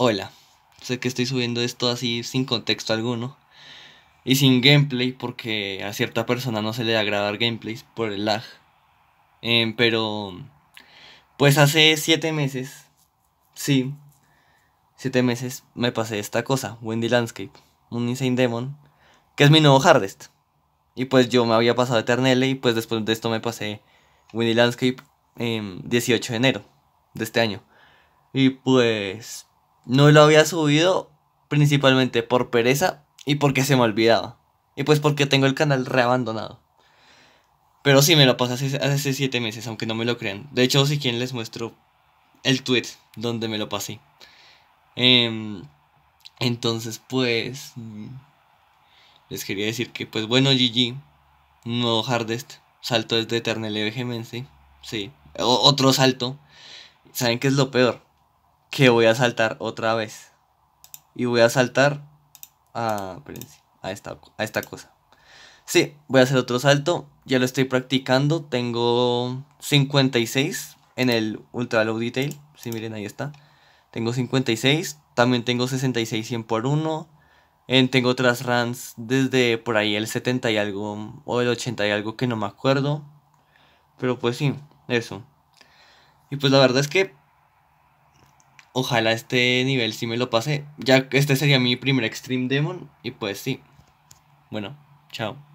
Hola, sé que estoy subiendo esto así sin contexto alguno y sin gameplay porque a cierta persona no se le da grabar gameplays por el lag. Em, pero, pues hace 7 meses, sí, 7 meses me pasé esta cosa, Wendy Landscape, un Insane Demon, que es mi nuevo Hardest. Y pues yo me había pasado Eternelle y pues después de esto me pasé Windy Landscape eh, em, 18 de enero de este año. Y pues no lo había subido principalmente por pereza y porque se me olvidaba. Y pues porque tengo el canal reabandonado. Pero sí me lo pasé hace, 7 meses, aunque no me lo crean. De hecho, si quieren les muestro el tweet donde me lo pasé. Em, entonces, pues. Mm, les quería decir que, pues bueno, GG. Nuevo Hardest. Salto desde Eternal Evegemense. Sí. otro salto. ¿Saben qué es lo peor? que voy a saltar otra vez. Y voy a saltar a, esta, a esta cosa. Sí, voy a hacer otro salto. Ya lo estoy practicando. Tengo 56 en el Ultra Low Detail. sí, miren, ahí está. Tengo 56. También tengo 66 100 por 1. tengo otras runs desde por ahí el 70 y algo. O el 80 y algo que no me acuerdo. Pero pues sí, eso. Y pues la verdad es que Ojalá este nivel sí me lo pase. Ya este sería mi primer Extreme Demon. Y pues sí. Bueno, chao.